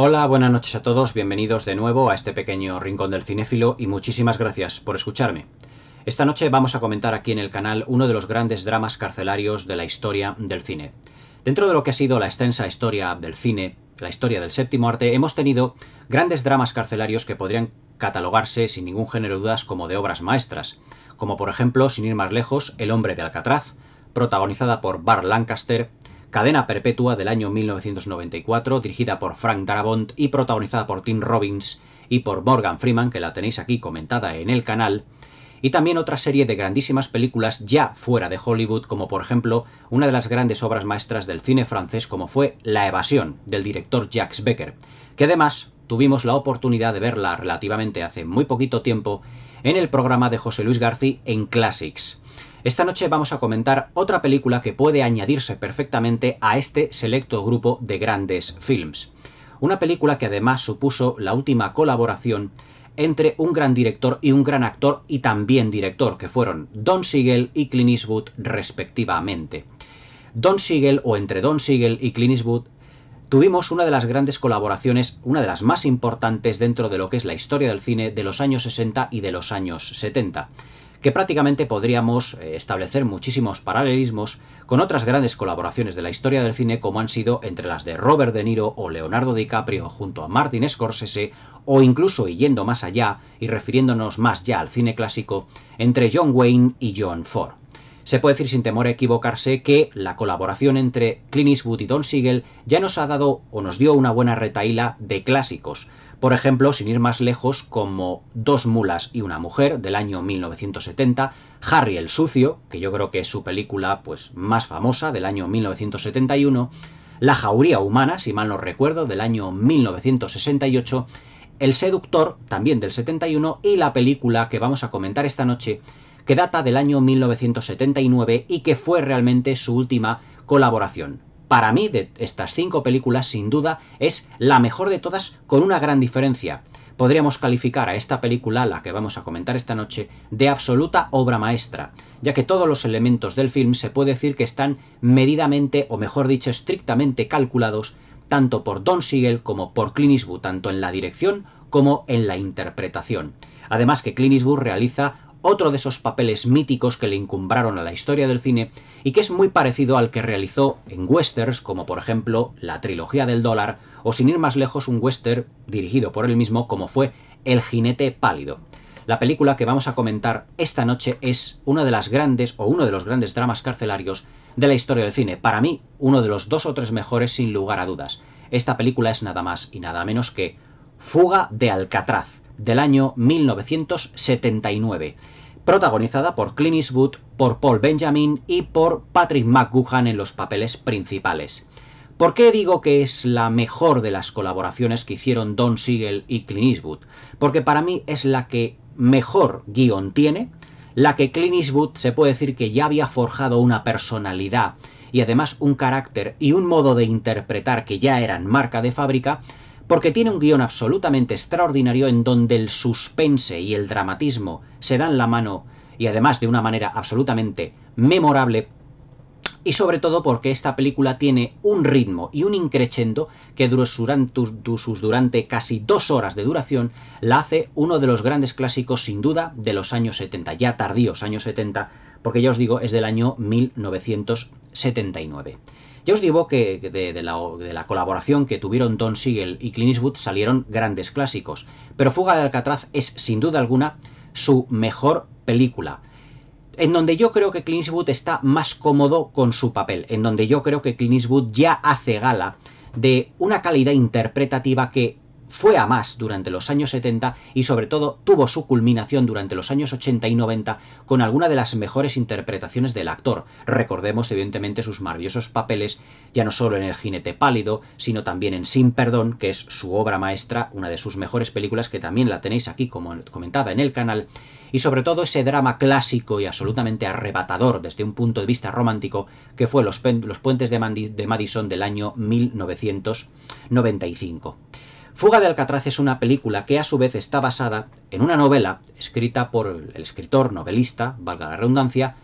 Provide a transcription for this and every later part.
Hola, buenas noches a todos, bienvenidos de nuevo a este pequeño rincón del cinéfilo y muchísimas gracias por escucharme. Esta noche vamos a comentar aquí en el canal uno de los grandes dramas carcelarios de la historia del cine. Dentro de lo que ha sido la extensa historia del cine, la historia del séptimo arte, hemos tenido grandes dramas carcelarios que podrían catalogarse sin ningún género de dudas como de obras maestras, como por ejemplo, sin ir más lejos, El hombre de Alcatraz, protagonizada por Bar Lancaster, Cadena Perpetua del año 1994, dirigida por Frank Darabont y protagonizada por Tim Robbins y por Morgan Freeman, que la tenéis aquí comentada en el canal, y también otra serie de grandísimas películas ya fuera de Hollywood, como por ejemplo una de las grandes obras maestras del cine francés como fue La Evasión, del director Jacques Becker, que además tuvimos la oportunidad de verla relativamente hace muy poquito tiempo en el programa de José Luis García en Classics. Esta noche vamos a comentar otra película que puede añadirse perfectamente a este selecto grupo de grandes films. Una película que además supuso la última colaboración entre un gran director y un gran actor y también director, que fueron Don Siegel y Clint Eastwood respectivamente. Don Siegel o entre Don Siegel y Clint Eastwood tuvimos una de las grandes colaboraciones, una de las más importantes dentro de lo que es la historia del cine de los años 60 y de los años 70 que prácticamente podríamos eh, establecer muchísimos paralelismos con otras grandes colaboraciones de la historia del cine como han sido entre las de Robert De Niro o Leonardo DiCaprio junto a Martin Scorsese o incluso yendo más allá y refiriéndonos más ya al cine clásico entre John Wayne y John Ford. Se puede decir sin temor a equivocarse que la colaboración entre Clint Eastwood y Don Siegel ya nos ha dado o nos dio una buena retaíla de clásicos, por ejemplo, sin ir más lejos, como Dos mulas y una mujer del año 1970, Harry el sucio, que yo creo que es su película pues más famosa del año 1971, La jauría humana, si mal no recuerdo, del año 1968, El seductor, también del 71, y la película que vamos a comentar esta noche, que data del año 1979 y que fue realmente su última colaboración, para mí, de estas cinco películas, sin duda, es la mejor de todas con una gran diferencia. Podríamos calificar a esta película, la que vamos a comentar esta noche, de absoluta obra maestra, ya que todos los elementos del film se puede decir que están medidamente, o mejor dicho, estrictamente calculados, tanto por Don Siegel como por Clint tanto en la dirección como en la interpretación. Además que Clint Eastwood realiza otro de esos papeles míticos que le incumbraron a la historia del cine y que es muy parecido al que realizó en westerns como por ejemplo la trilogía del dólar o sin ir más lejos un western dirigido por él mismo como fue El jinete pálido. La película que vamos a comentar esta noche es una de las grandes o uno de los grandes dramas carcelarios de la historia del cine. Para mí, uno de los dos o tres mejores sin lugar a dudas. Esta película es nada más y nada menos que Fuga de Alcatraz, del año 1979, protagonizada por Clint Eastwood, por Paul Benjamin y por Patrick McGoohan en los papeles principales. ¿Por qué digo que es la mejor de las colaboraciones que hicieron Don Siegel y Clint Eastwood? Porque para mí es la que mejor guión tiene, la que Clint Eastwood se puede decir que ya había forjado una personalidad y además un carácter y un modo de interpretar que ya eran marca de fábrica, porque tiene un guión absolutamente extraordinario en donde el suspense y el dramatismo se dan la mano y además de una manera absolutamente memorable y sobre todo porque esta película tiene un ritmo y un increchendo que durante casi dos horas de duración la hace uno de los grandes clásicos sin duda de los años 70, ya tardíos años 70, porque ya os digo es del año 1979. Ya os digo que de, la, la, colaboración que tuvieron Don Siegel y Clint Eastwood salieron grandes clásicos, pero Fuga de Alcatraz es sin duda alguna su mejor película. En donde yo creo que Clint Eastwood está más cómodo con su papel, en donde yo creo que Clint Eastwood ya hace gala de una calidad interpretativa que fue a más durante los años 70 y sobre todo tuvo su culminación durante los años 80 y 90 con alguna de las mejores interpretaciones del actor. Recordemos evidentemente sus maravillosos papeles, ya no solo en El jinete pálido, sino también en Sin Perdón, que es su obra maestra, una de sus mejores películas que también la tenéis aquí como comentada en el canal, y sobre todo ese drama clásico y absolutamente arrebatador desde un punto de vista romántico que fue Los, puentes de Madison del año 1995. Fuga de Alcatraz es una película que a su vez está basada en una novela escrita por el escritor novelista, valga la redundancia,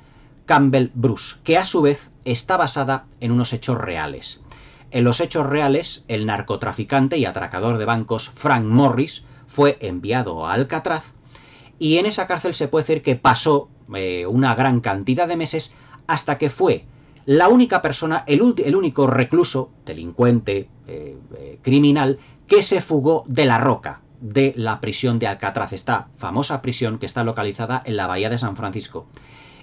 Campbell Bruce, que a su vez está basada en unos hechos reales. En los hechos reales, el narcotraficante y atracador de bancos Frank Morris fue enviado a Alcatraz y en esa cárcel se puede decir que pasó eh, una gran cantidad de meses hasta que fue la única persona, el, único recluso, delincuente, eh, eh, criminal, que se fugó de la roca de la prisión de Alcatraz, esta famosa prisión que está localizada en la bahía de San Francisco,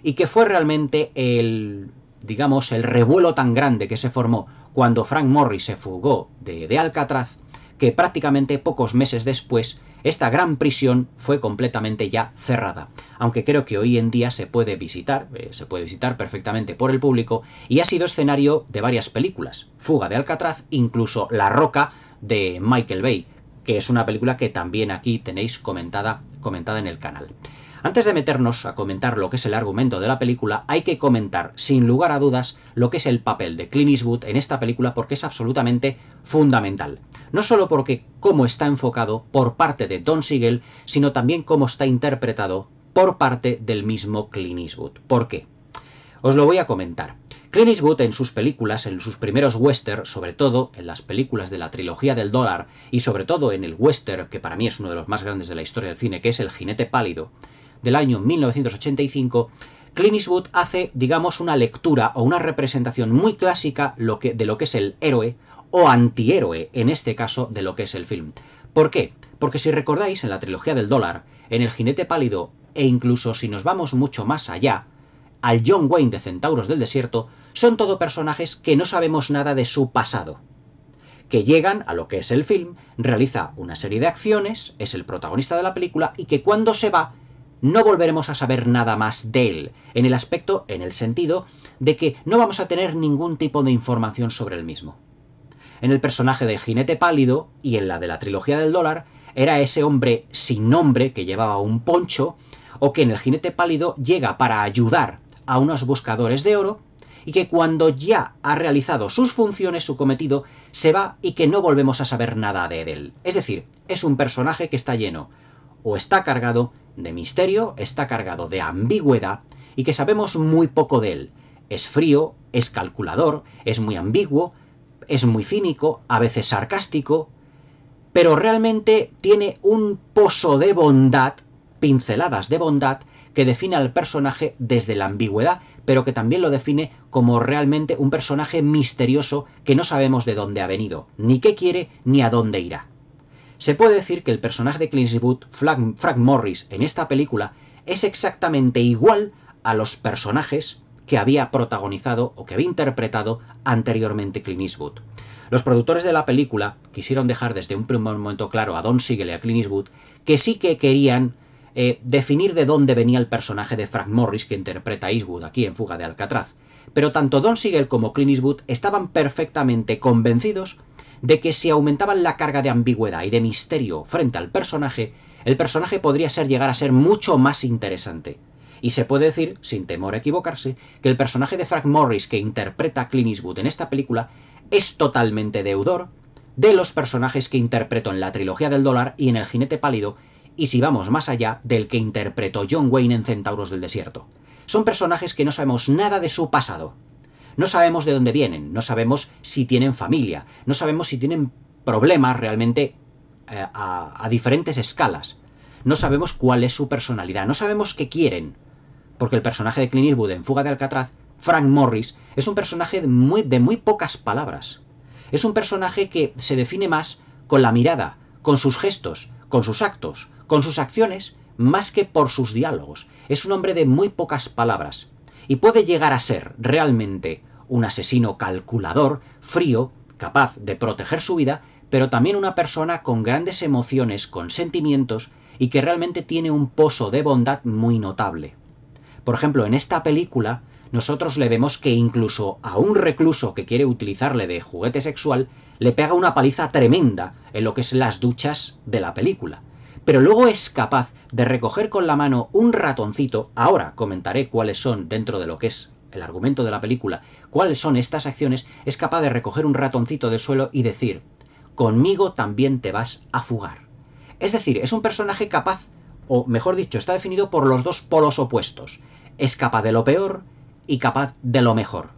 y que fue realmente el, digamos, el revuelo tan grande que se formó cuando Frank Morris se fugó de, Alcatraz, que prácticamente pocos meses después esta gran prisión fue completamente ya cerrada, aunque creo que hoy en día se puede visitar, eh, se puede visitar perfectamente por el público, y ha sido escenario de varias películas, Fuga de Alcatraz, incluso La Roca, de Michael Bay, que es una película que también aquí tenéis comentada, comentada en el canal. Antes de meternos a comentar lo que es el argumento de la película, hay que comentar, sin lugar a dudas, lo que es el papel de Clint Eastwood en esta película porque es absolutamente fundamental. No solo porque cómo está enfocado por parte de Don Siegel, sino también cómo está interpretado por parte del mismo Clint Eastwood. ¿Por qué? Os lo voy a comentar. Clint Eastwood en sus películas, en sus primeros western, sobre todo en las películas de la trilogía del dólar y sobre todo en el western, que para mí es uno de los más grandes de la historia del cine, que es El jinete pálido, del año 1985, Clint Eastwood hace, digamos, una lectura o una representación muy clásica de lo que es el héroe o antihéroe, en este caso, de lo que es el film. ¿Por qué? Porque si recordáis, en la trilogía del dólar, en El jinete pálido, e incluso si nos vamos mucho más allá, al John Wayne de Centauros del Desierto, son todo personajes que no sabemos nada de su pasado, que llegan a lo que es el film, realiza una serie de acciones, es el protagonista de la película y que cuando se va no volveremos a saber nada más de él, en el aspecto, en el sentido, de que no vamos a tener ningún tipo de información sobre él mismo. En el personaje del jinete pálido y en la de la trilogía del dólar, era ese hombre sin nombre que llevaba un poncho, o que en el jinete pálido llega para ayudar a unos buscadores de oro y que cuando ya ha realizado sus funciones, su cometido, se va y que no volvemos a saber nada de él. Es decir, es un personaje que está lleno o está cargado de misterio, está cargado de ambigüedad y que sabemos muy poco de él. Es frío, es calculador, es muy ambiguo, es muy cínico, a veces sarcástico, pero realmente tiene un pozo de bondad, pinceladas de bondad, que define al personaje desde la ambigüedad, pero que también lo define como realmente un personaje misterioso que no sabemos de dónde ha venido, ni qué quiere, ni a dónde irá. Se puede decir que el personaje de Clint Eastwood, Frank Morris, en esta película, es exactamente igual a los personajes que había protagonizado o que había interpretado anteriormente Clint Eastwood. Los productores de la película quisieron dejar desde un primer momento claro a Don Siegel y a Clint Eastwood que sí que querían eh, definir de dónde venía el personaje de Frank Morris que interpreta a Eastwood aquí en Fuga de Alcatraz. Pero tanto Don Siegel como Clint Eastwood estaban perfectamente convencidos de que si aumentaban la carga de ambigüedad y de misterio frente al personaje, el personaje podría llegar a ser mucho más interesante. Y se puede decir, sin temor a equivocarse, que el personaje de Frank Morris que interpreta a Clint Eastwood en esta película es totalmente deudor de los personajes que interpretó en la trilogía del dólar y en El jinete pálido y si vamos más allá, del que interpretó John Wayne en Centauros del Desierto. Son personajes que no sabemos nada de su pasado. No sabemos de dónde vienen, no sabemos si tienen familia, no sabemos si tienen problemas realmente eh, a, diferentes escalas. No sabemos cuál es su personalidad, no sabemos qué quieren. Porque el personaje de Clint Eastwood en Fuga de Alcatraz, Frank Morris, es un personaje de muy pocas palabras. Es un personaje que se define más con la mirada, con sus gestos, con sus actos, con sus acciones más que por sus diálogos. Es un hombre de muy pocas palabras y puede llegar a ser realmente un asesino calculador, frío, capaz de proteger su vida, pero también una persona con grandes emociones, con sentimientos y que realmente tiene un pozo de bondad muy notable. Por ejemplo, en esta película nosotros le vemos que incluso a un recluso que quiere utilizarle de juguete sexual, le pega una paliza tremenda en lo que es las duchas de la película pero luego es capaz de recoger con la mano un ratoncito, ahora comentaré cuáles son dentro de lo que es el argumento de la película, cuáles son estas acciones, es capaz de recoger un ratoncito del suelo y decir, conmigo también te vas a fugar. Es decir, es un personaje capaz, o mejor dicho, está definido por los dos polos opuestos. Es capaz de lo peor y capaz de lo mejor.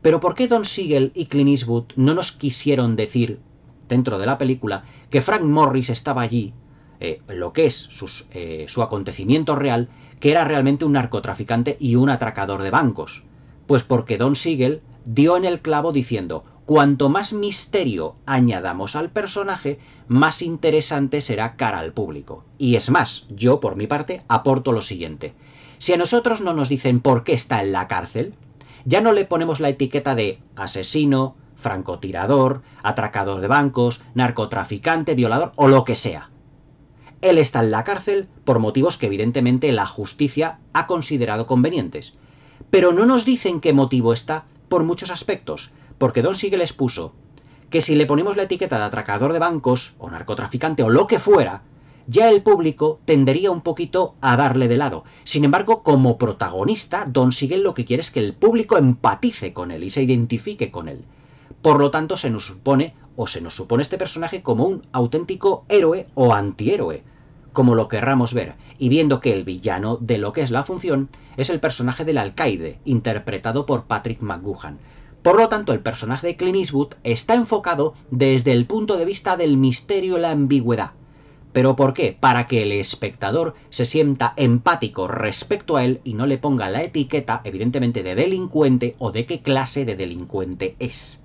Pero ¿por qué Don Siegel y Clint Eastwood no nos quisieron decir, dentro de la película, que Frank Morris estaba allí eh, lo que es eh, su acontecimiento real, que era realmente un narcotraficante y un atracador de bancos. Pues porque Don Siegel dio en el clavo diciendo, cuanto más misterio añadamos al personaje, más interesante será cara al público. Y es más, yo por mi parte aporto lo siguiente. Si a nosotros no nos dicen por qué está en la cárcel, ya no le ponemos la etiqueta de asesino, francotirador, atracador de bancos, narcotraficante, violador o lo que sea. Él está en la cárcel por motivos que evidentemente la justicia ha considerado convenientes. Pero no nos dicen qué motivo está por muchos aspectos, porque Don Sigel expuso que si le ponemos la etiqueta de atracador de bancos o narcotraficante o lo que fuera, ya el público tendería un poquito a darle de lado. Sin embargo, como protagonista, Don Siegel lo que quiere es que el público empatice con él y se identifique con él. Por lo tanto, se nos supone, o se nos supone este personaje como un auténtico héroe o antihéroe, como lo querramos ver, y viendo que el villano de lo que es la función es el personaje del alcaide, interpretado por Patrick McGuhan. Por lo tanto, el personaje de Clint Eastwood está enfocado desde el punto de vista del misterio y la ambigüedad. ¿Pero por qué? Para que el espectador se sienta empático respecto a él y no le ponga la etiqueta, evidentemente, de delincuente o de qué clase de delincuente es.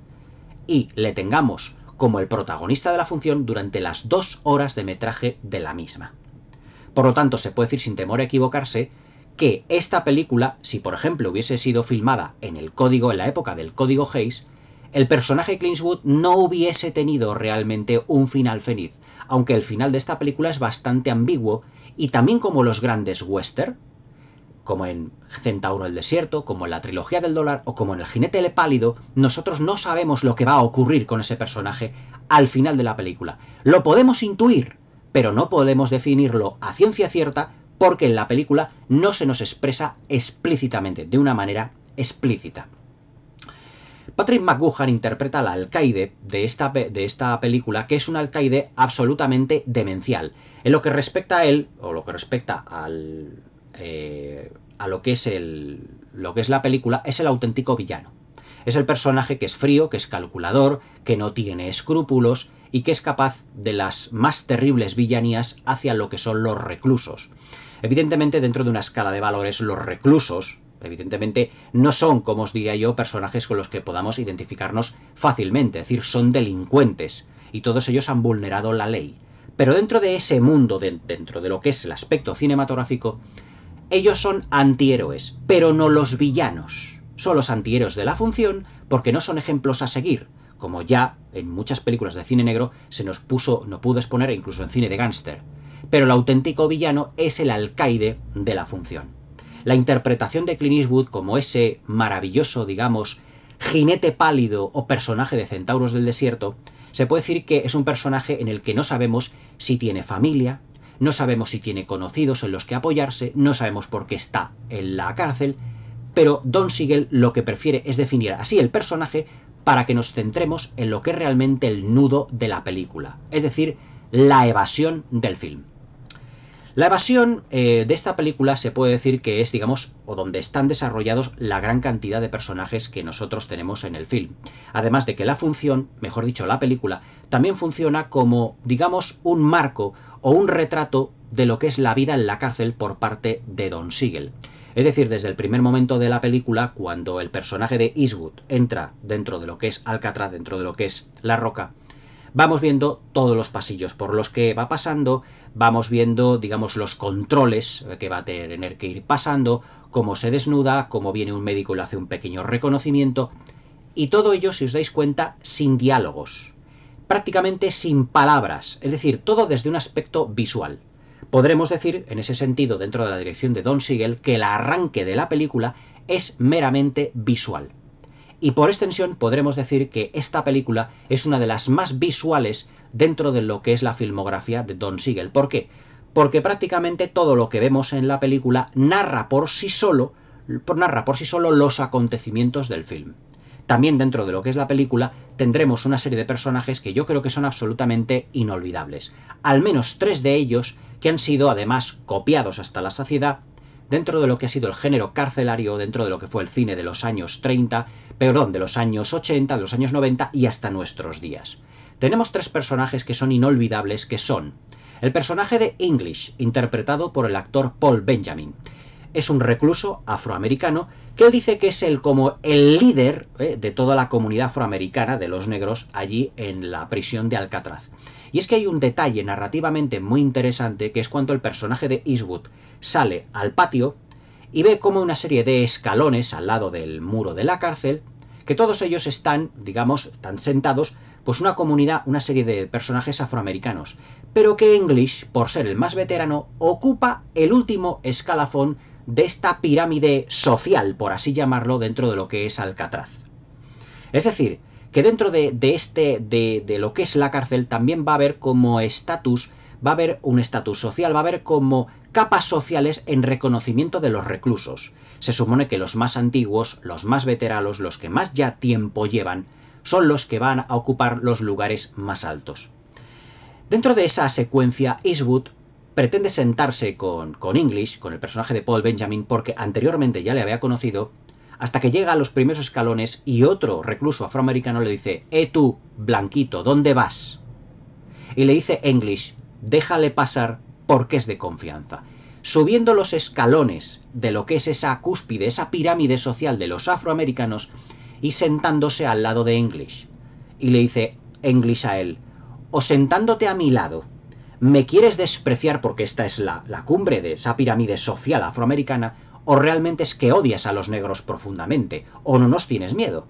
Y le tengamos como el protagonista de la función durante las dos horas de metraje de la misma. Por lo tanto, se puede decir sin temor a equivocarse que esta película, si por ejemplo hubiese sido filmada en el código, en la época del código Hayes, el personaje Clinswood no hubiese tenido realmente un final feliz, aunque el final de esta película es bastante ambiguo y también como los grandes western, como en Centauro el Desierto, como en la trilogía del dólar o como en el jinete Le pálido, nosotros no sabemos lo que va a ocurrir con ese personaje al final de la película. Lo podemos intuir, pero no podemos definirlo a ciencia cierta porque en la película no se nos expresa explícitamente, de una manera explícita. Patrick McGuhan interpreta al alcaide de esta, de esta, película, que es un alcaide absolutamente demencial. En lo que respecta a él, o lo que respecta eh, a lo que, es lo que es la película, es el auténtico villano. Es el personaje que es frío, que es calculador, que no tiene escrúpulos, y que es capaz de las más terribles villanías hacia lo que son los reclusos. Evidentemente, dentro de una escala de valores, los reclusos, evidentemente, no son, como os diría yo, personajes con los que podamos identificarnos fácilmente, es decir, son delincuentes, y todos ellos han vulnerado la ley. Pero dentro de ese mundo, dentro de lo que es el aspecto cinematográfico, ellos son antihéroes, pero no los villanos. Son los antihéroes de la función porque no son ejemplos a seguir, como ya en muchas películas de cine negro se nos puso, no pudo exponer incluso en cine de gángster. Pero el auténtico villano es el alcaide de la función. La interpretación de Clint Eastwood como ese maravilloso, digamos, jinete pálido o personaje de Centauros del Desierto, se puede decir que es un personaje en el que no sabemos si tiene familia, no sabemos si tiene conocidos en los que apoyarse, no sabemos por qué está en la cárcel, pero Don Siegel lo que prefiere es definir así el personaje para que nos centremos en lo que es realmente el nudo de la película, es decir, la evasión del film. La evasión eh, de esta película se puede decir que es, digamos, o donde están desarrollados la gran cantidad de personajes que nosotros tenemos en el film. Además de que la función, mejor dicho, la película, también funciona como, digamos, un marco o un retrato de lo que es la vida en la cárcel por parte de Don Siegel. Es decir, desde el primer momento de la película, cuando el personaje de Eastwood entra dentro de lo que es Alcatraz, dentro de lo que es La Roca, vamos viendo todos los pasillos por los que va pasando, vamos viendo, digamos, los controles que va a tener que ir pasando, cómo se desnuda, cómo viene un médico y le hace un pequeño reconocimiento, y todo ello, si os dais cuenta, sin diálogos, prácticamente sin palabras, es decir, todo desde un aspecto visual. Podremos decir, en ese sentido, dentro de la dirección de Don Siegel, que el arranque de la película es meramente visual. Y por extensión podremos decir que esta película es una de las más visuales dentro de lo que es la filmografía de Don Siegel. ¿Por qué? Porque prácticamente todo lo que vemos en la película narra por sí solo, narra por sí solo los acontecimientos del film. También dentro de lo que es la película tendremos una serie de personajes que yo creo que son absolutamente inolvidables. Al menos tres de ellos que han sido además copiados hasta la saciedad dentro de lo que ha sido el género carcelario, dentro de lo que fue el cine de los años 30, perdón, de los años 80, de los años 90 y hasta nuestros días. Tenemos tres personajes que son inolvidables, que son el personaje de English, interpretado por el actor Paul Benjamin. Es un recluso afroamericano que él dice que es el como el líder eh, de toda la comunidad afroamericana de los negros allí en la prisión de Alcatraz. Y es que hay un detalle narrativamente muy interesante que es cuando el personaje de Eastwood sale al patio y ve como una serie de escalones al lado del muro de la cárcel, que todos ellos están, digamos, están sentados, pues una comunidad, una serie de personajes afroamericanos, pero que English, por ser el más veterano, ocupa el último escalafón de esta pirámide social, por así llamarlo, dentro de lo que es Alcatraz. Es decir, que dentro de, este, de, lo que es la cárcel, también va a haber como estatus, va a haber un estatus social, va a haber como capas sociales en reconocimiento de los reclusos. Se supone que los más antiguos, los más veteranos, los que más ya tiempo llevan, son los que van a ocupar los lugares más altos. Dentro de esa secuencia, Eastwood pretende sentarse con, con English, con el personaje de Paul Benjamin, porque anteriormente ya le había conocido, hasta que llega a los primeros escalones y otro recluso afroamericano le dice, ¡Eh tú, blanquito, ¿dónde vas? Y le dice English, déjale pasar porque es de confianza. Subiendo los escalones de lo que es esa cúspide, esa pirámide social de los afroamericanos y sentándose al lado de English. Y le dice English a él, o sentándote a mi lado, me quieres despreciar porque esta es la, la cumbre de esa pirámide social afroamericana, o realmente es que odias a los negros profundamente, o no nos tienes miedo.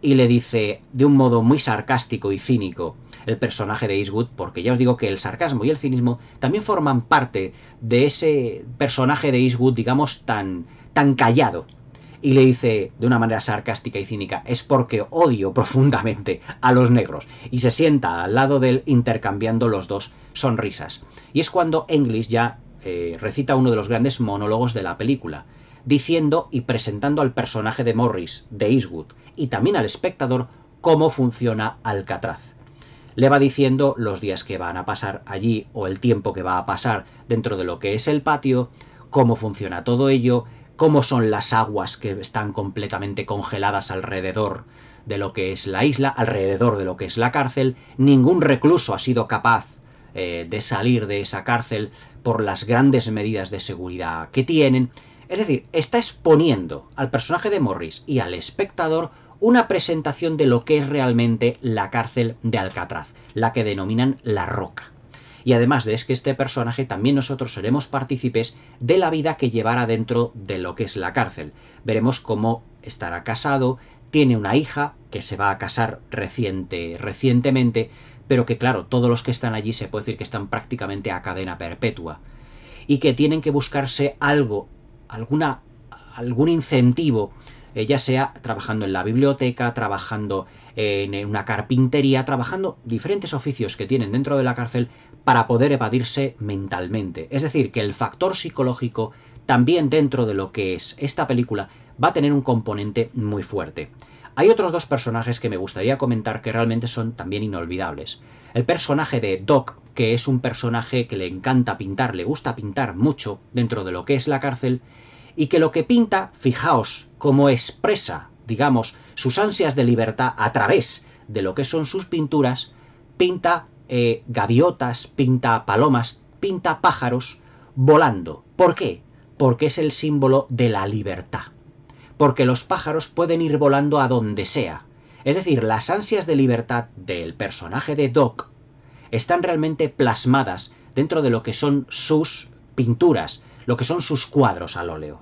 Y le dice, de un modo muy sarcástico y cínico, el personaje de Eastwood, porque ya os digo que el sarcasmo y el cinismo también forman parte de ese personaje de Eastwood, digamos, tan, tan callado. Y le dice, de una manera sarcástica y cínica, es porque odio profundamente a los negros. Y se sienta al lado de él intercambiando los dos sonrisas. Y es cuando English ya eh, recita uno de los grandes monólogos de la película, diciendo y presentando al personaje de Morris, de Eastwood, y también al espectador cómo funciona Alcatraz. Le va diciendo los días que van a pasar allí o el tiempo que va a pasar dentro de lo que es el patio, cómo funciona todo ello, cómo son las aguas que están completamente congeladas alrededor de lo que es la isla, alrededor de lo que es la cárcel. Ningún recluso ha sido capaz eh, de salir de esa cárcel por las grandes medidas de seguridad que tienen. Es decir, está exponiendo al personaje de Morris y al espectador una presentación de lo que es realmente la cárcel de Alcatraz, la que denominan la roca. Y además de es que este personaje también nosotros seremos partícipes de la vida que llevará dentro de lo que es la cárcel. Veremos cómo estará casado, tiene una hija que se va a casar reciente, recientemente pero que claro, todos los que están allí se puede decir que están prácticamente a cadena perpetua y que tienen que buscarse algo, alguna, algún incentivo, eh, ya sea trabajando en la biblioteca, trabajando en una carpintería, trabajando diferentes oficios que tienen dentro de la cárcel para poder evadirse mentalmente. Es decir, que el factor psicológico también dentro de lo que es esta película va a tener un componente muy fuerte. Hay otros dos personajes que me gustaría comentar que realmente son también inolvidables. El personaje de Doc, que es un personaje que le encanta pintar, le gusta pintar mucho dentro de lo que es la cárcel, y que lo que pinta, fijaos, cómo expresa, digamos, sus ansias de libertad a través de lo que son sus pinturas, pinta eh, gaviotas, pinta palomas, pinta pájaros volando. ¿Por qué? Porque es el símbolo de la libertad porque los pájaros pueden ir volando a donde sea. Es decir, las ansias de libertad del personaje de Doc están realmente plasmadas dentro de lo que son sus pinturas, lo que son sus cuadros al óleo.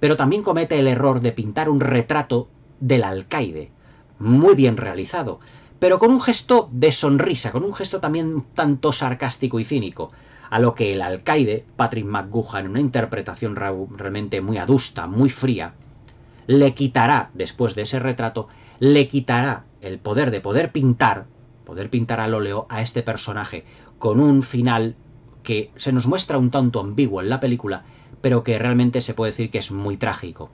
Pero también comete el error de pintar un retrato del alcaide, muy bien realizado, pero con un gesto de sonrisa, con un gesto también tanto sarcástico y cínico, a lo que el alcaide, Patrick McGuhan, en una interpretación realmente muy adusta, muy fría, le quitará, después de ese retrato, le quitará el poder de poder pintar, poder pintar al óleo a este personaje, con un final que se nos muestra un tanto ambiguo en la película, pero que realmente se puede decir que es muy trágico.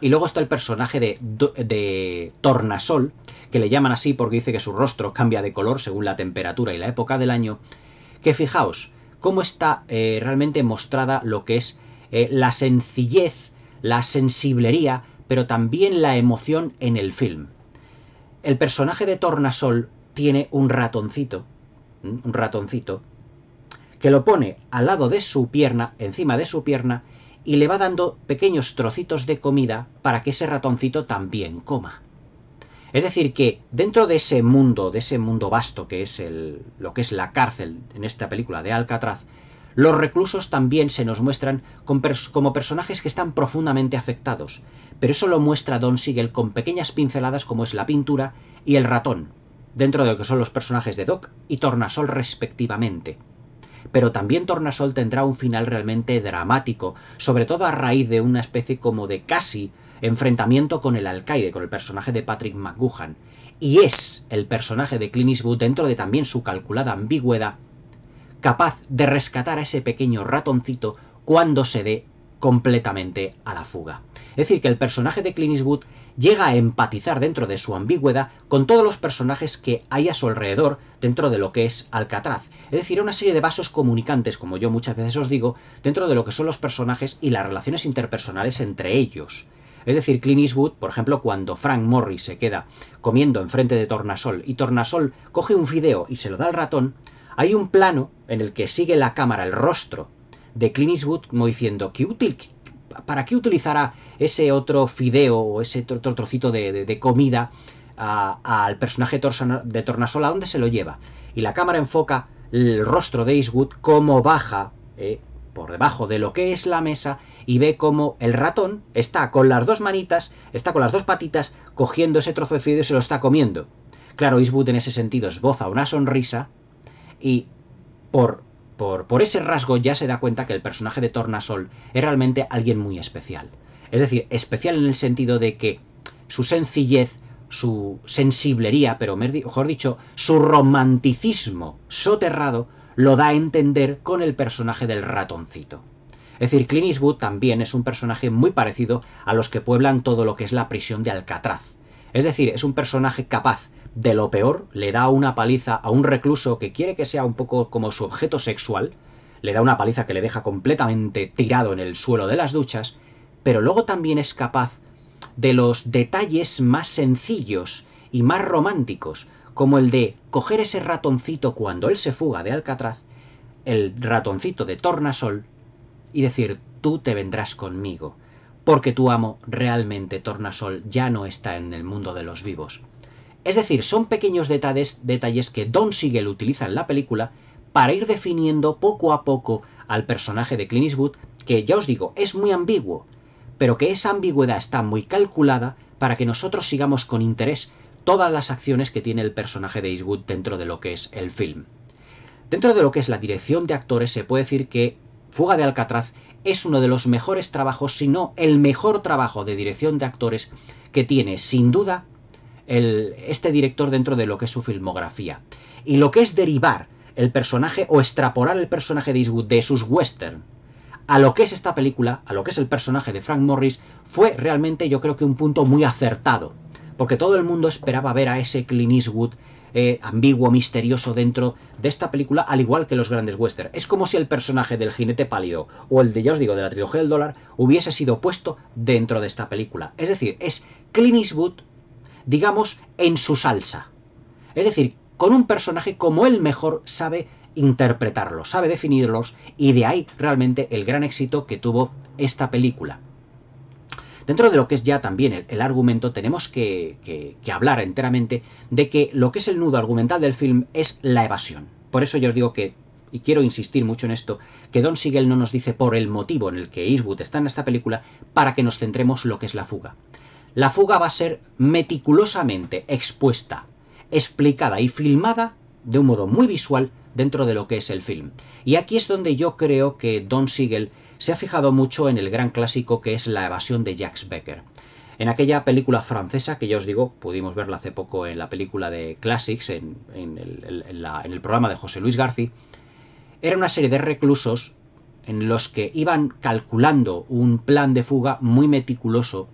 Y luego está el personaje de, de, Tornasol, que le llaman así porque dice que su rostro cambia de color según la temperatura y la época del año, que fijaos cómo está eh, realmente mostrada lo que es eh, la sencillez la sensiblería, pero también la emoción en el film. El personaje de Tornasol tiene un ratoncito, un ratoncito, que lo pone al lado de su pierna, encima de su pierna, y le va dando pequeños trocitos de comida para que ese ratoncito también coma. Es decir, que dentro de ese mundo, de ese mundo vasto que es el, lo que es la cárcel en esta película de Alcatraz, los reclusos también se nos muestran como personajes que están profundamente afectados, pero eso lo muestra Don Siegel con pequeñas pinceladas como es la pintura y el ratón, dentro de lo que son los personajes de Doc y Tornasol respectivamente. Pero también Tornasol tendrá un final realmente dramático, sobre todo a raíz de una especie como de casi enfrentamiento con el alcaide, con el personaje de Patrick McGuhan, y es el personaje de Clint dentro de también su calculada ambigüedad capaz de rescatar a ese pequeño ratoncito cuando se dé completamente a la fuga. Es decir, que el personaje de Clint llega a empatizar dentro de su ambigüedad con todos los personajes que hay a su alrededor dentro de lo que es Alcatraz. Es decir, una serie de vasos comunicantes, como yo muchas veces os digo, dentro de lo que son los personajes y las relaciones interpersonales entre ellos. Es decir, Clint por ejemplo, cuando Frank Morris se queda comiendo enfrente de Tornasol y Tornasol coge un fideo y se lo da al ratón, hay un plano en el que sigue la cámara el rostro de Clint Eastwood como diciendo, ¿qué útil? ¿Para qué utilizará ese otro fideo o ese otro trocito de, comida al personaje de Tornasola? ¿A dónde se lo lleva? Y la cámara enfoca el rostro de Eastwood como baja eh, por debajo de lo que es la mesa y ve como el ratón está con las dos manitas, está con las dos patitas cogiendo ese trozo de fideo y se lo está comiendo. Claro, Eastwood en ese sentido esboza una sonrisa y por, por, ese rasgo ya se da cuenta que el personaje de Tornasol es realmente alguien muy especial. Es decir, especial en el sentido de que su sencillez, su sensiblería, pero mejor dicho, su romanticismo soterrado lo da a entender con el personaje del ratoncito. Es decir, Clint Eastwood también es un personaje muy parecido a los que pueblan todo lo que es la prisión de Alcatraz. Es decir, es un personaje capaz de lo peor, le da una paliza a un recluso que quiere que sea un poco como su objeto sexual, le da una paliza que le deja completamente tirado en el suelo de las duchas, pero luego también es capaz de los detalles más sencillos y más románticos, como el de coger ese ratoncito cuando él se fuga de Alcatraz, el ratoncito de tornasol, y decir, tú te vendrás conmigo, porque tu amo realmente tornasol ya no está en el mundo de los vivos. Es decir, son pequeños detalles, detalles que Don Siegel utiliza en la película para ir definiendo poco a poco al personaje de Clint Eastwood, que ya os digo, es muy ambiguo, pero que esa ambigüedad está muy calculada para que nosotros sigamos con interés todas las acciones que tiene el personaje de Eastwood dentro de lo que es el film. Dentro de lo que es la dirección de actores se puede decir que Fuga de Alcatraz es uno de los mejores trabajos, si no el mejor trabajo de dirección de actores que tiene sin duda el, este director dentro de lo que es su filmografía. Y lo que es derivar el personaje o extrapolar el personaje de Eastwood de sus western a lo que es esta película, a lo que es el personaje de Frank Morris, fue realmente yo creo que un punto muy acertado, porque todo el mundo esperaba ver a ese Clint Eastwood eh, ambiguo, misterioso dentro de esta película, al igual que los grandes western. Es como si el personaje del jinete pálido o el de, ya os digo, de la trilogía del dólar hubiese sido puesto dentro de esta película. Es decir, es Clint Eastwood digamos, en su salsa. Es decir, con un personaje como él mejor sabe interpretarlos, sabe definirlos y de ahí realmente el gran éxito que tuvo esta película. Dentro de lo que es ya también el, argumento, tenemos que, que, hablar enteramente de que lo que es el nudo argumental del film es la evasión. Por eso yo os digo que, y quiero insistir mucho en esto, que Don Siegel no nos dice por el motivo en el que Eastwood está en esta película para que nos centremos lo que es la fuga. La fuga va a ser meticulosamente expuesta, explicada y filmada de un modo muy visual dentro de lo que es el film. Y aquí es donde yo creo que Don Siegel se ha fijado mucho en el gran clásico que es La evasión de Jacques Becker. En aquella película francesa, que ya os digo, pudimos verla hace poco en la película de Classics, en, el, en el programa de José Luis García, era una serie de reclusos en los que iban calculando un plan de fuga muy meticuloso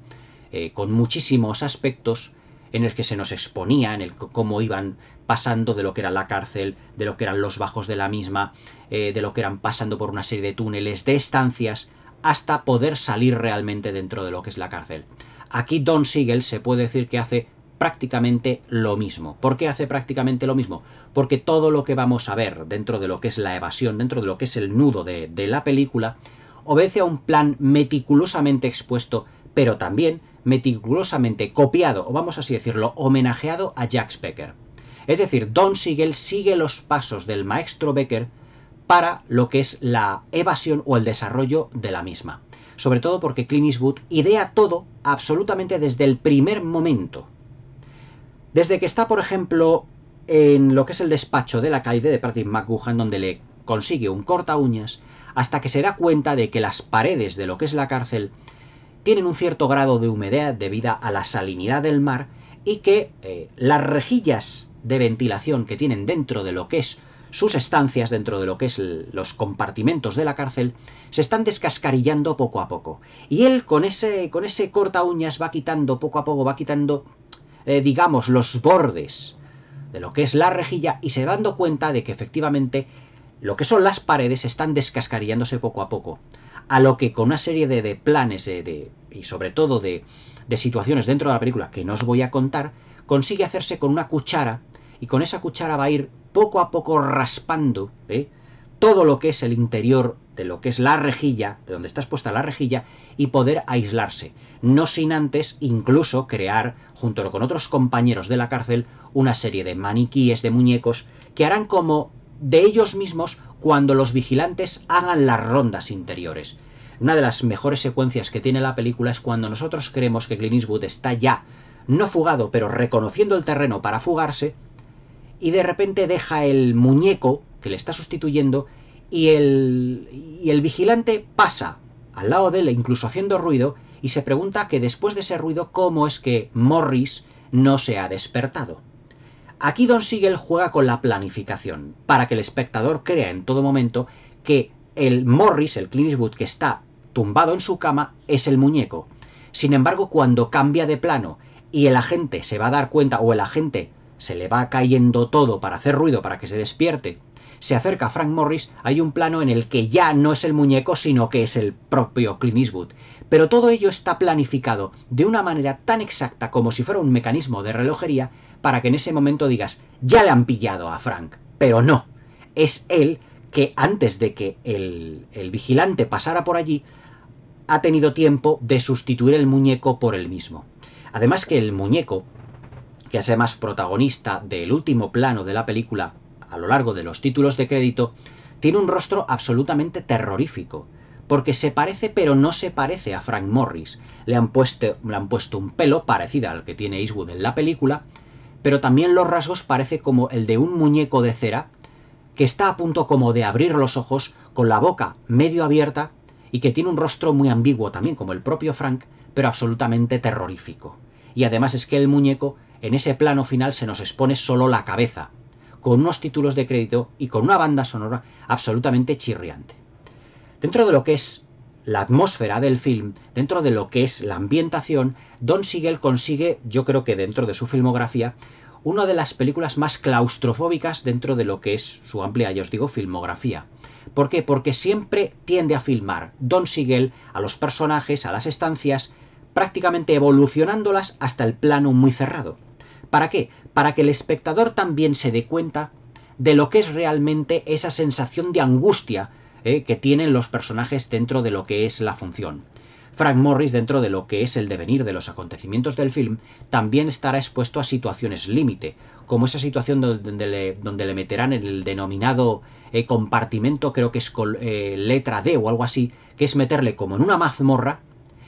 eh, con muchísimos aspectos en el que se nos exponía, en el cómo iban pasando de lo que era la cárcel, de lo que eran los bajos de la misma, eh, de lo que eran pasando por una serie de túneles, de estancias, hasta poder salir realmente dentro de lo que es la cárcel. Aquí Don Siegel se puede decir que hace prácticamente lo mismo. ¿Por qué hace prácticamente lo mismo? Porque todo lo que vamos a ver dentro de lo que es la evasión, dentro de lo que es el nudo de, de la película, obedece a un plan meticulosamente expuesto, pero también meticulosamente copiado, o vamos así decirlo, homenajeado a Jack Becker. Es decir, Don Siegel sigue los pasos del maestro Becker para lo que es la evasión o el desarrollo de la misma. Sobre todo porque Clint idea todo absolutamente desde el primer momento. Desde que está, por ejemplo, en lo que es el despacho de la calle de Patrick McGuhan, donde le consigue un corta uñas, hasta que se da cuenta de que las paredes de lo que es la cárcel tienen un cierto grado de humedad debido a la salinidad del mar y que eh, las rejillas de ventilación que tienen dentro de lo que es sus estancias, dentro de lo que es los compartimentos de la cárcel, se están descascarillando poco a poco. Y él con ese, con ese corta uñas va quitando poco a poco, va quitando, eh, digamos, los bordes de lo que es la rejilla y se dando cuenta de que efectivamente lo que son las paredes están descascarillándose poco a poco a lo que con una serie de, planes de, y sobre todo de, de situaciones dentro de la película que no os voy a contar, consigue hacerse con una cuchara y con esa cuchara va a ir poco a poco raspando ¿eh? todo lo que es el interior de lo que es la rejilla, de donde está expuesta la rejilla, y poder aislarse, no sin antes incluso crear, junto con otros compañeros de la cárcel, una serie de maniquíes, de muñecos, que harán como de ellos mismos cuando los vigilantes hagan las rondas interiores. Una de las mejores secuencias que tiene la película es cuando nosotros creemos que Clint está ya, no fugado, pero reconociendo el terreno para fugarse, y de repente deja el muñeco que le está sustituyendo y el, y el vigilante pasa al lado de él, incluso haciendo ruido, y se pregunta que después de ese ruido, ¿cómo es que Morris no se ha despertado? Aquí Don Siegel juega con la planificación, para que el espectador crea en todo momento que el Morris, el Clint Eastwood que está tumbado en su cama, es el muñeco. Sin embargo, cuando cambia de plano y el agente se va a dar cuenta o el agente se le va cayendo todo para hacer ruido, para que se despierte, se acerca a Frank Morris, hay un plano en el que ya no es el muñeco, sino que es el propio Clint Eastwood. Pero todo ello está planificado de una manera tan exacta como si fuera un mecanismo de relojería para que en ese momento digas, ya le han pillado a Frank, pero no, es él que antes de que el, el vigilante pasara por allí, ha tenido tiempo de sustituir el muñeco por el mismo. Además que el muñeco, que es además protagonista del último plano de la película a lo largo de los títulos de crédito, tiene un rostro absolutamente terrorífico, porque se parece pero no se parece a Frank Morris. Le han puesto, le han puesto un pelo parecido al que tiene Eastwood en la película, pero también los rasgos parece como el de un muñeco de cera que está a punto como de abrir los ojos con la boca medio abierta y que tiene un rostro muy ambiguo también como el propio Frank, pero absolutamente terrorífico. Y además es que el muñeco en ese plano final se nos expone solo la cabeza, con unos títulos de crédito y con una banda sonora absolutamente chirriante. Dentro de lo que es la atmósfera del film, dentro de lo que es la ambientación, Don Siegel consigue, yo creo que dentro de su filmografía, una de las películas más claustrofóbicas dentro de lo que es su amplia, ya os digo, filmografía. ¿Por qué? Porque siempre tiende a filmar Don Siegel a los personajes, a las estancias, prácticamente evolucionándolas hasta el plano muy cerrado. ¿Para qué? Para que el espectador también se dé cuenta de lo que es realmente esa sensación de angustia ¿eh? que tienen los personajes dentro de lo que es la función. Frank Morris, dentro de lo que es el devenir de los acontecimientos del film, también estará expuesto a situaciones límite, como esa situación donde le, meterán en el denominado eh, compartimento, creo que es eh, letra D o algo así, que es meterle como en una mazmorra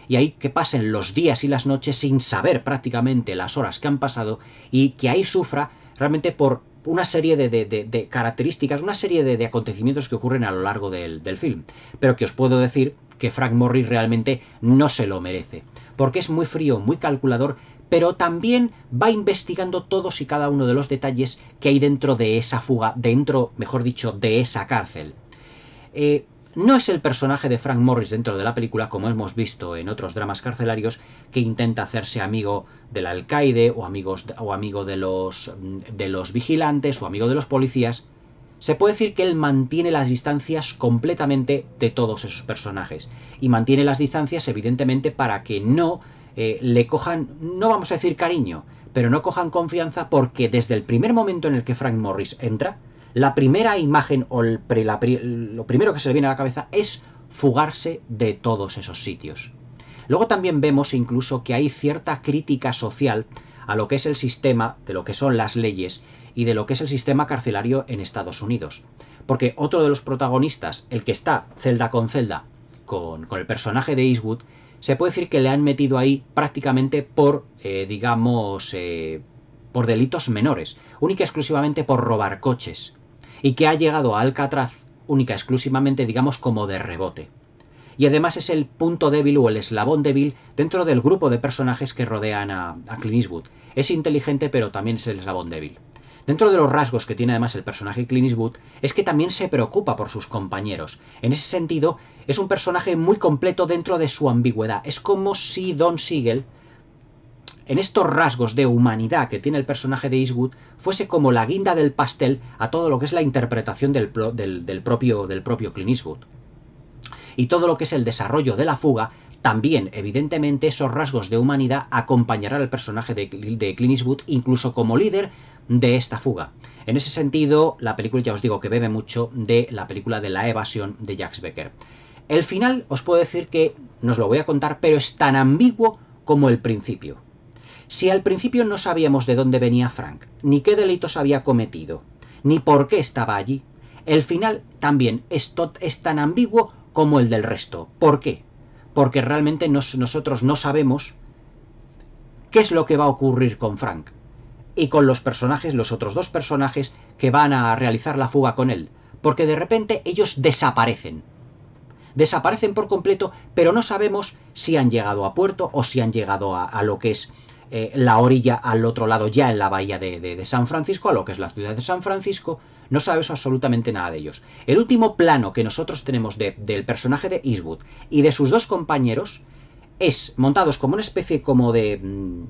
y ahí que pasen los días y las noches sin saber prácticamente las horas que han pasado y que ahí sufra realmente por una serie de, características, una serie de, acontecimientos que ocurren a lo largo del, del film. Pero que os puedo decir que Frank Morris realmente no se lo merece. Porque es muy frío, muy calculador, pero también va investigando todos y cada uno de los detalles que hay dentro de esa fuga, dentro, mejor dicho, de esa cárcel. Eh, no es el personaje de Frank Morris dentro de la película, como hemos visto en otros dramas carcelarios, que intenta hacerse amigo del alcaide o, o amigo de los, de los vigilantes o amigo de los policías. Se puede decir que él mantiene las distancias completamente de todos esos personajes. Y mantiene las distancias, evidentemente, para que no eh, le cojan, no vamos a decir cariño, pero no cojan confianza porque desde el primer momento en el que Frank Morris entra, la primera imagen o lo primero que se le viene a la cabeza es fugarse de todos esos sitios. Luego también vemos incluso que hay cierta crítica social a lo que es el sistema, de lo que son las leyes y de lo que es el sistema carcelario en Estados Unidos. Porque otro de los protagonistas, el que está celda con celda con, el personaje de Eastwood, se puede decir que le han metido ahí prácticamente por, eh, digamos, eh, por delitos menores, única y exclusivamente por robar coches y que ha llegado a Alcatraz única exclusivamente, digamos, como de rebote. Y además es el punto débil o el eslabón débil dentro del grupo de personajes que rodean a, a Clint Es inteligente, pero también es el eslabón débil. Dentro de los rasgos que tiene además el personaje Clint es que también se preocupa por sus compañeros. En ese sentido, es un personaje muy completo dentro de su ambigüedad. Es como si Don Siegel en estos rasgos de humanidad que tiene el personaje de Eastwood fuese como la guinda del pastel a todo lo que es la interpretación del, propio, del propio Clint Y todo lo que es el desarrollo de la fuga, también, evidentemente, esos rasgos de humanidad acompañarán al personaje de, de Clint incluso como líder de esta fuga. En ese sentido, la película ya os digo que bebe mucho de la película de la evasión de Jax Becker. El final os puedo decir que, os lo voy a contar, pero es tan ambiguo como el principio. Si al principio no sabíamos de dónde venía Frank, ni qué delitos había cometido, ni por qué estaba allí, el final también es, tan ambiguo como el del resto. ¿Por qué? Porque realmente nosotros no sabemos qué es lo que va a ocurrir con Frank y con los personajes, los otros dos personajes que van a realizar la fuga con él, porque de repente ellos desaparecen. Desaparecen por completo, pero no sabemos si han llegado a puerto o si han llegado a lo que es eh, la orilla al otro lado, ya en la bahía de, de, San Francisco, a lo que es la ciudad de San Francisco, no sabes absolutamente nada de ellos. El último plano que nosotros tenemos del personaje de Eastwood y de sus dos compañeros es montados como una especie como de... Mm,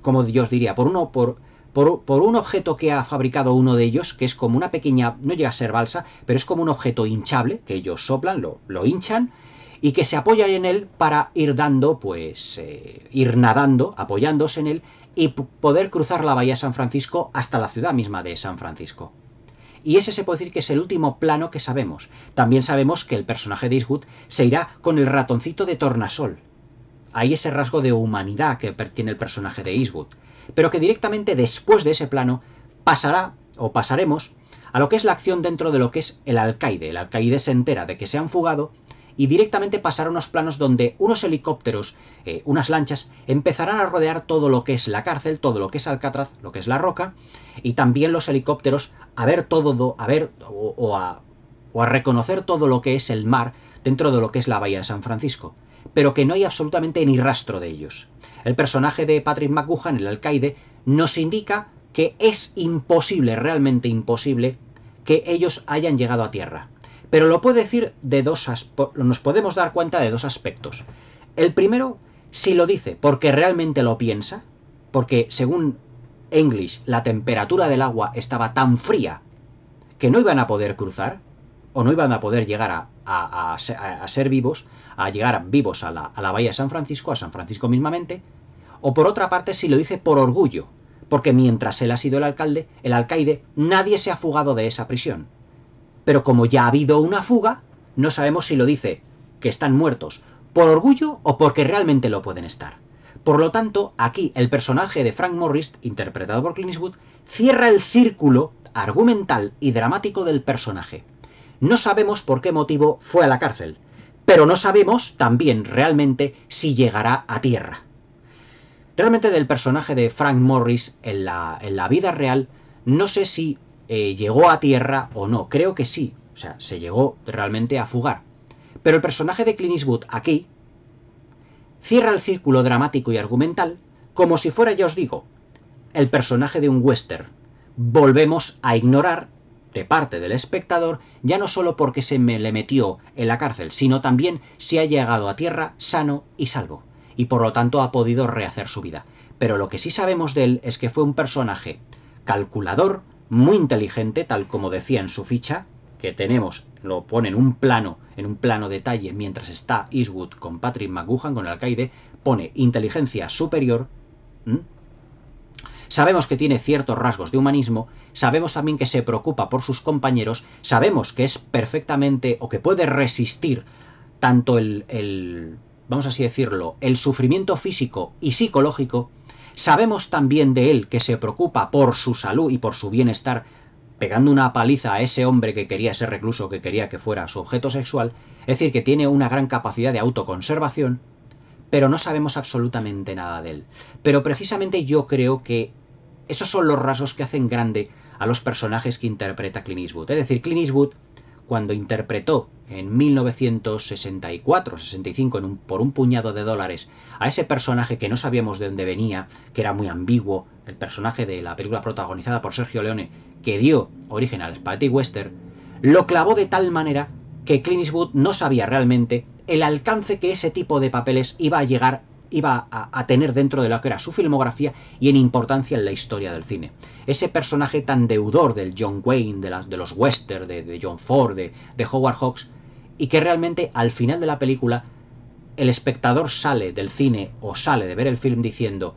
como Dios diría, por uno, por... Por, un objeto que ha fabricado uno de ellos, que es como una pequeña, no llega a ser balsa, pero es como un objeto hinchable, que ellos soplan, lo, lo hinchan, y que se apoya en él para ir dando, pues, eh, ir nadando, apoyándose en él y poder cruzar la bahía San Francisco hasta la ciudad misma de San Francisco. Y ese se puede decir que es el último plano que sabemos. También sabemos que el personaje de Eastwood se irá con el ratoncito de tornasol. Hay ese rasgo de humanidad que tiene el personaje de Eastwood, pero que directamente después de ese plano pasará o pasaremos a lo que es la acción dentro de lo que es el alcaide. El alcaide se entera de que se han fugado y directamente pasar a unos planos donde unos helicópteros, eh, unas lanchas, empezarán a rodear todo lo que es la cárcel, todo lo que es Alcatraz, lo que es la roca, y también los helicópteros a ver todo, a ver o, a, o a reconocer todo lo que es el mar dentro de lo que es la bahía de San Francisco, pero que no hay absolutamente ni rastro de ellos. El personaje de Patrick McGuhan, el alcaide, nos indica que es imposible, realmente imposible, que ellos hayan llegado a tierra. Pero lo puede decir de dos nos podemos dar cuenta de dos aspectos. El primero, si lo dice porque realmente lo piensa, porque según English la temperatura del agua estaba tan fría que no iban a poder cruzar, o no iban a poder llegar a, ser vivos, a llegar vivos a la, a la bahía de San Francisco, a San Francisco mismamente, o por otra parte si lo dice por orgullo, porque mientras él ha sido el alcalde, el alcaide, nadie se ha fugado de esa prisión pero como ya ha habido una fuga, no sabemos si lo dice que están muertos por orgullo o porque realmente lo pueden estar. Por lo tanto, aquí el personaje de Frank Morris, interpretado por Clint Eastwood, cierra el círculo argumental y dramático del personaje. No sabemos por qué motivo fue a la cárcel, pero no sabemos también realmente si llegará a tierra. Realmente del personaje de Frank Morris en la, en la vida real, no sé si eh, llegó a tierra o no. Creo que sí. O sea, se llegó realmente a fugar. Pero el personaje de Clint aquí cierra el círculo dramático y argumental como si fuera, ya os digo, el personaje de un western. Volvemos a ignorar, de parte del espectador, ya no solo porque se me le metió en la cárcel, sino también si ha llegado a tierra sano y salvo, y por lo tanto ha podido rehacer su vida. Pero lo que sí sabemos de él es que fue un personaje calculador, muy inteligente, tal como decía en su ficha, que tenemos, lo pone en un plano, en un plano detalle, mientras está Eastwood con Patrick McGuhan, con el alcaide, pone inteligencia superior. Sabemos que tiene ciertos rasgos de humanismo, sabemos también que se preocupa por sus compañeros, sabemos que es perfectamente o que puede resistir tanto el, el vamos así decirlo, el sufrimiento físico y psicológico Sabemos también de él que se preocupa por su salud y por su bienestar, pegando una paliza a ese hombre que quería ser recluso, que quería que fuera su objeto sexual, es decir, que tiene una gran capacidad de autoconservación, pero no sabemos absolutamente nada de él. Pero precisamente yo creo que esos son los rasgos que hacen grande a los personajes que interpreta Clint Eastwood. Es decir, Clint cuando interpretó en 1964-65 por un puñado de dólares a ese personaje que no sabíamos de dónde venía, que era muy ambiguo, el personaje de la película protagonizada por Sergio Leone, que dio origen al Spaghetti Western, lo clavó de tal manera que Clint Eastwood no sabía realmente el alcance que ese tipo de papeles iba a llegar iba a, tener dentro de lo que era su filmografía y en importancia en la historia del cine. Ese personaje tan deudor del John Wayne, de, las, de los western de, John Ford, de, de Howard Hawks, y que realmente al final de la película el espectador sale del cine o sale de ver el film diciendo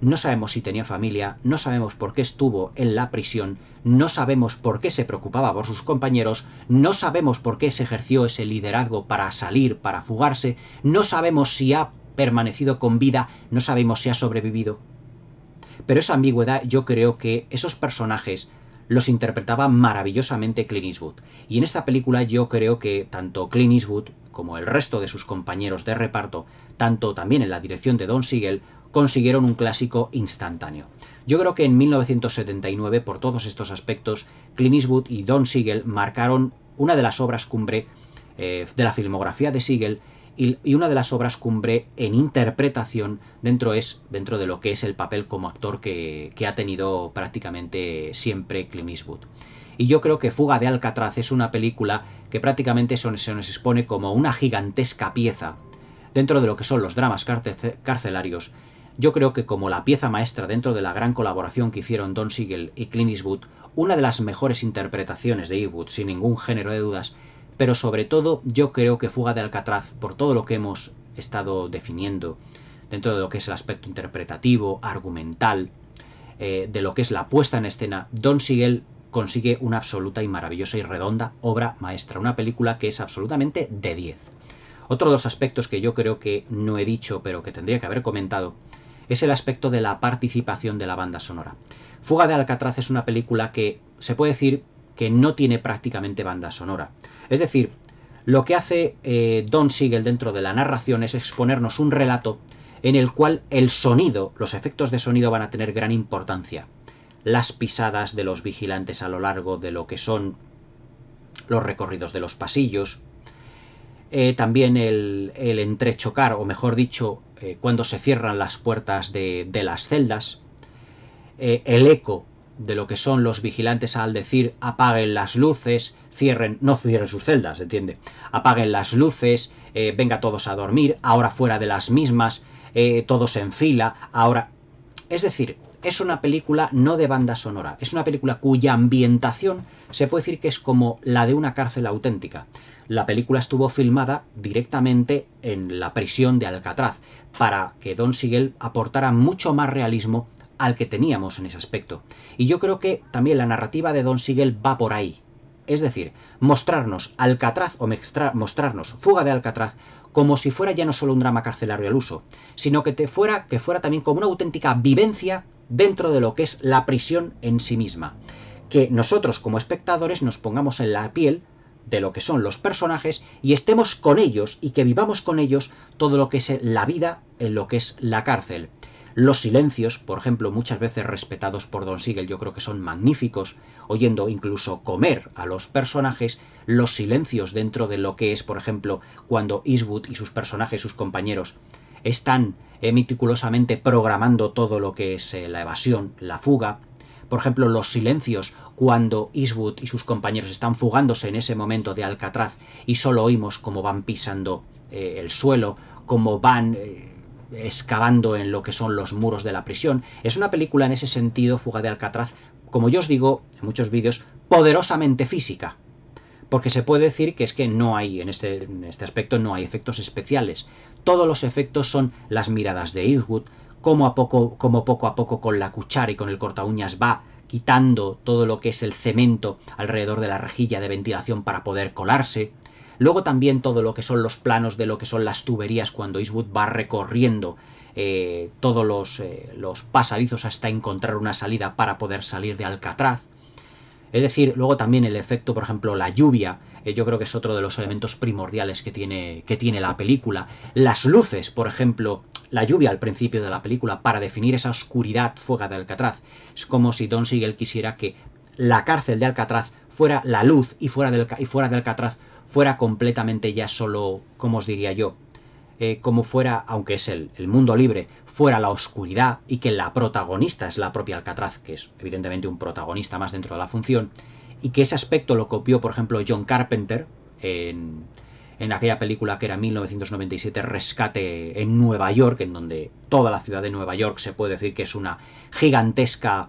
no sabemos si tenía familia, no sabemos por qué estuvo en la prisión, no sabemos por qué se preocupaba por sus compañeros, no sabemos por qué se ejerció ese liderazgo para salir, para fugarse, no sabemos si ha permanecido con vida, no sabemos si ha sobrevivido. Pero esa ambigüedad yo creo que esos personajes los interpretaba maravillosamente Clint Eastwood. Y en esta película yo creo que tanto Clint Eastwood como el resto de sus compañeros de reparto, tanto también en la dirección de Don Siegel, consiguieron un clásico instantáneo. Yo creo que en 1979, por todos estos aspectos, Clint Eastwood y Don Siegel marcaron una de las obras cumbre eh, de la filmografía de Siegel y, una de las obras cumbre en interpretación dentro, es, dentro de lo que es el papel como actor que, que ha tenido prácticamente siempre Clint Eastwood y yo creo que Fuga de Alcatraz es una película que prácticamente se nos expone como una gigantesca pieza dentro de lo que son los dramas carcelarios. Yo creo que como la pieza maestra dentro de la gran colaboración que hicieron Don Siegel y Clint Eastwood, una de las mejores interpretaciones de Eastwood, sin ningún género de dudas, pero sobre todo yo creo que Fuga de Alcatraz, por todo lo que hemos estado definiendo dentro de lo que es el aspecto interpretativo, argumental, eh, de lo que es la puesta en escena, Don Siegel consigue una absoluta y maravillosa y redonda obra maestra, una película que es absolutamente de 10. Otro de los aspectos que yo creo que no he dicho, pero que tendría que haber comentado, es el aspecto de la participación de la banda sonora. Fuga de Alcatraz es una película que se puede decir que no tiene prácticamente banda sonora. Es decir, lo que hace eh, Don Siegel dentro de la narración es exponernos un relato en el cual el sonido, los efectos de sonido van a tener gran importancia. Las pisadas de los vigilantes a lo largo de lo que son los recorridos de los pasillos, eh, también el, entrechocar, o mejor dicho, eh, cuando se cierran las puertas de, las celdas, el eco de lo que son los vigilantes al decir apaguen las luces, cierren, no cierren sus celdas, ¿entiende? Apaguen las luces, eh, venga todos a dormir, ahora fuera de las mismas, eh, todos en fila, ahora... Es decir, es una película no de banda sonora, es una película cuya ambientación se puede decir que es como la de una cárcel auténtica. La película estuvo filmada directamente en la prisión de Alcatraz, para que Don Siegel aportara mucho más realismo al que teníamos en ese aspecto. Y yo creo que también la narrativa de Don Sigel va por ahí. Es decir, mostrarnos Alcatraz o mostrarnos Fuga de Alcatraz como si fuera ya no solo un drama carcelario al uso, sino que, te fuera, que fuera también como una auténtica vivencia dentro de lo que es la prisión en sí misma. Que nosotros como espectadores nos pongamos en la piel de lo que son los personajes y estemos con ellos y que vivamos con ellos todo lo que es la vida en lo que es la cárcel. Los silencios, por ejemplo, muchas veces respetados por Don Siegel, yo creo que son magníficos, oyendo incluso comer a los personajes, los silencios dentro de lo que es, por ejemplo, cuando Eastwood y sus personajes, sus compañeros, están eh, meticulosamente programando todo lo que es eh, la evasión, la fuga. Por ejemplo, los silencios cuando Eastwood y sus compañeros están fugándose en ese momento de Alcatraz y solo oímos cómo van pisando eh, el suelo, cómo van excavando en lo que son los muros de la prisión. Es una película en ese sentido, Fuga de Alcatraz, como yo os digo en muchos vídeos, poderosamente física. Porque se puede decir que es que no hay, en este, este aspecto no hay efectos especiales. Todos los efectos son las miradas de Eastwood, como, a poco, como poco a poco con la cuchara y con el corta uñas va quitando todo lo que es el cemento alrededor de la rejilla de ventilación para poder colarse. Luego también todo lo que son los planos de lo que son las tuberías cuando Eastwood va recorriendo eh, todos eh, los, pasadizos hasta encontrar una salida para poder salir de Alcatraz. Es decir, luego también el efecto, por ejemplo, la lluvia, eh, yo creo que es otro de los elementos primordiales que tiene, que tiene la película. Las luces, por ejemplo, la lluvia al principio de la película, para definir esa oscuridad fuega de Alcatraz. Es como si Don Siegel quisiera que la cárcel de Alcatraz fuera la luz y fuera, del, y fuera de Alcatraz fuera completamente ya solo, como os diría yo, eh, como fuera, aunque es el, el, mundo libre, fuera la oscuridad y que la protagonista es la propia Alcatraz, que es evidentemente un protagonista más dentro de la función, y que ese aspecto lo copió, por ejemplo, John Carpenter en, en aquella película que era 1997 Rescate en Nueva York, en donde toda la ciudad de Nueva York se puede decir que es una gigantesca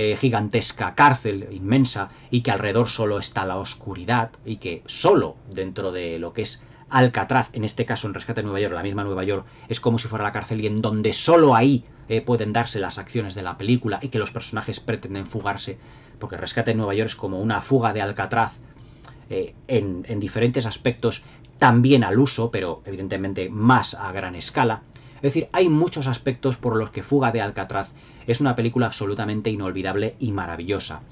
eh, gigantesca cárcel inmensa y que alrededor solo está la oscuridad y que solo dentro de lo que es Alcatraz, en este caso en Rescate de Nueva York, la misma Nueva York, es como si fuera la cárcel y en donde solo ahí eh, pueden darse las acciones de la película y que los personajes pretenden fugarse, porque Rescate de Nueva York es como una fuga de Alcatraz eh, en, en diferentes aspectos, también al uso, pero evidentemente más a gran escala. Es decir, hay muchos aspectos por los que Fuga de Alcatraz es una película absolutamente inolvidable y maravillosa.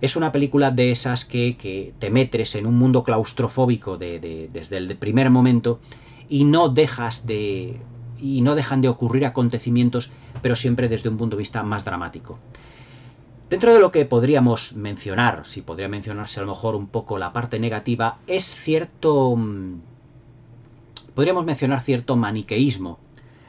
Es una película de esas que, te metes en un mundo claustrofóbico desde el primer momento y no dejas de. y no dejan de ocurrir acontecimientos, pero siempre desde un punto de vista más dramático. Dentro de lo que podríamos mencionar, si podría mencionarse a lo mejor un poco la parte negativa, es cierto. Mm, podríamos mencionar cierto maniqueísmo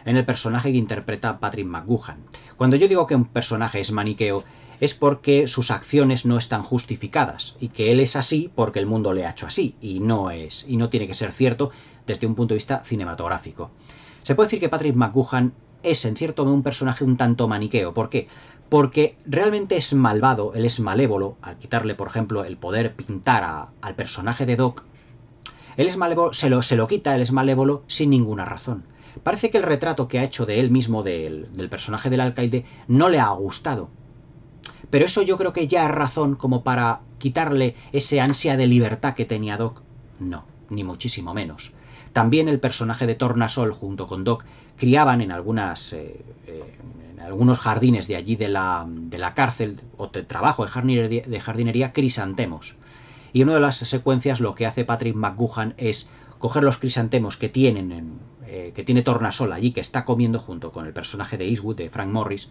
en el personaje que interpreta Patrick McGuhan. Cuando yo digo que un personaje es maniqueo, es porque sus acciones no están justificadas y que él es así porque el mundo le ha hecho así y no es y no tiene que ser cierto desde un punto de vista cinematográfico. Se puede decir que Patrick McGuhan es en cierto modo un personaje un tanto maniqueo, ¿por qué? Porque realmente es malvado, él es malévolo, al quitarle, por ejemplo, el poder pintar al personaje de Doc, él es malévolo, se lo, se lo quita, él es malévolo sin ninguna razón Parece que el retrato que ha hecho de él mismo, del, del personaje del alcaide, no le ha gustado. Pero eso yo creo que ya es razón como para quitarle ese ansia de libertad que tenía Doc. No, ni muchísimo menos. También el personaje de Tornasol junto con Doc criaban en algunas eh, eh, en algunos jardines de allí de la, cárcel o de trabajo de jardinería, crisantemos. Y una de las secuencias lo que hace Patrick McGuhan es coger los crisantemos que tienen en, eh, que tiene Tornasol allí, que está comiendo junto con el personaje de Eastwood, de Frank Morris.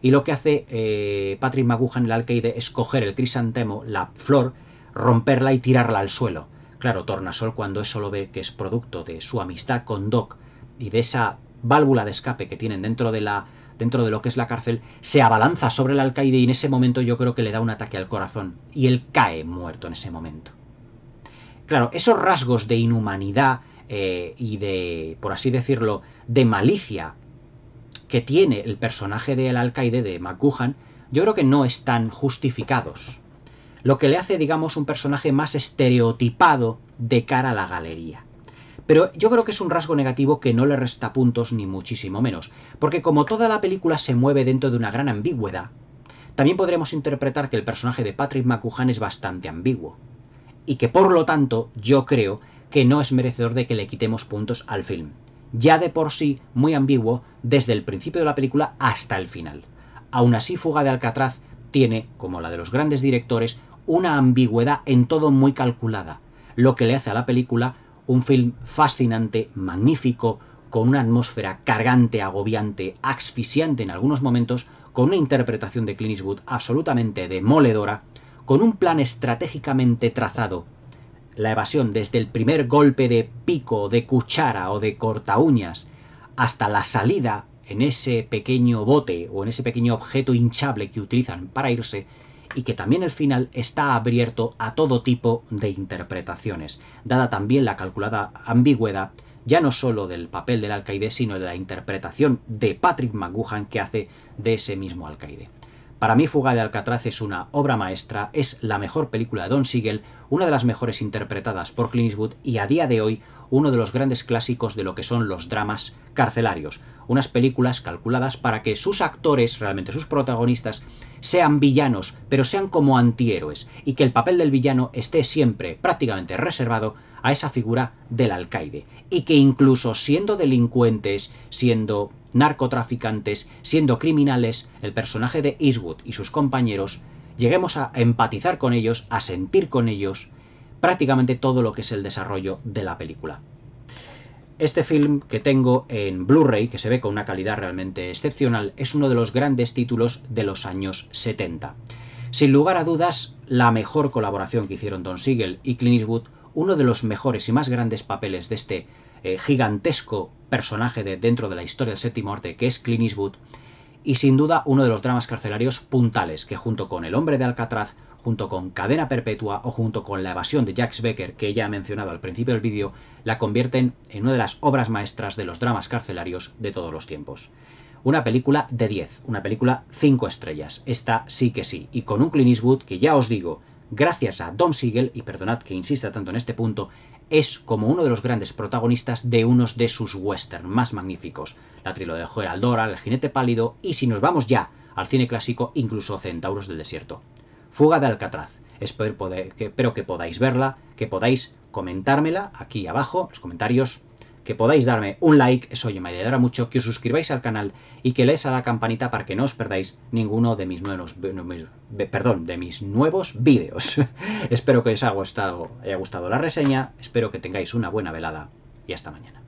Y lo que hace eh, Patrick Maguhan, el alcaide, es coger el crisantemo, la flor, romperla y tirarla al suelo. Claro, Tornasol cuando eso lo ve que es producto de su amistad con Doc y de esa válvula de escape que tienen dentro de la dentro de lo que es la cárcel, se abalanza sobre el alcaide y en ese momento yo creo que le da un ataque al corazón y él cae muerto en ese momento. Claro, esos rasgos de inhumanidad, eh, y de, por así decirlo, de malicia que tiene el personaje del alcaide de McCuhan, yo creo que no están justificados. Lo que le hace, digamos, un personaje más estereotipado de cara a la galería. Pero yo creo que es un rasgo negativo que no le resta puntos ni muchísimo menos, porque como toda la película se mueve dentro de una gran ambigüedad, también podremos interpretar que el personaje de Patrick McCuhan es bastante ambiguo, y que por lo tanto yo creo que no es merecedor de que le quitemos puntos al film. Ya de por sí muy ambiguo desde el principio de la película hasta el final. Aún así, Fuga de Alcatraz tiene, como la de los grandes directores, una ambigüedad en todo muy calculada, lo que le hace a la película un film fascinante, magnífico, con una atmósfera cargante, agobiante, asfixiante en algunos momentos, con una interpretación de Clint Eastwood absolutamente demoledora, con un plan estratégicamente trazado la evasión desde el primer golpe de pico, de cuchara o de corta uñas hasta la salida en ese pequeño bote o en ese pequeño objeto hinchable que utilizan para irse y que también el final está abierto a todo tipo de interpretaciones, dada también la calculada ambigüedad ya no sólo del papel del alcaide, sino de la interpretación de Patrick McGuhan que hace de ese mismo alcaide. Para mí Fuga de Alcatraz es una obra maestra, es la mejor película de Don Siegel, una de las mejores interpretadas por Clint Eastwood y a día de hoy uno de los grandes clásicos de lo que son los dramas carcelarios, unas películas calculadas para que sus actores, realmente sus protagonistas, sean villanos, pero sean como antihéroes, y que el papel del villano esté siempre prácticamente reservado a esa figura del alcaide y que incluso siendo delincuentes, siendo narcotraficantes, siendo criminales, el personaje de Eastwood y sus compañeros, lleguemos a empatizar con ellos, a sentir con ellos prácticamente todo lo que es el desarrollo de la película. Este film que tengo en Blu-ray, que se ve con una calidad realmente excepcional, es uno de los grandes títulos de los años 70. Sin lugar a dudas, la mejor colaboración que hicieron Don Siegel y Clint Eastwood uno de los mejores y más grandes papeles de este eh, gigantesco personaje de dentro de la historia del séptimo arte, que es Clint Eastwood, y sin duda uno de los dramas carcelarios puntales, que junto con El hombre de Alcatraz, junto con Cadena Perpetua o junto con La evasión de Jax Becker, que ya he mencionado al principio del vídeo, la convierten en una de las obras maestras de los dramas carcelarios de todos los tiempos. Una película de 10, una película 5 estrellas, esta sí que sí, y con un Clint Eastwood que ya os digo, gracias a Dom Siegel, y perdonad que insista tanto en este punto, es como uno de los grandes protagonistas de unos de sus western más magníficos, la trilogía de Aldora, El jinete pálido y si nos vamos ya al cine clásico, incluso Centauros del Desierto. Fuga de Alcatraz. Espero, que podáis verla, que podáis comentármela aquí abajo, en los comentarios, que podáis darme un like, eso ya me ayudará mucho, que os suscribáis al canal y que lees a la campanita para que no os perdáis ninguno de mis nuevos, perdón, de mis nuevos vídeos. espero que os haya gustado la reseña, espero que tengáis una buena velada y hasta mañana.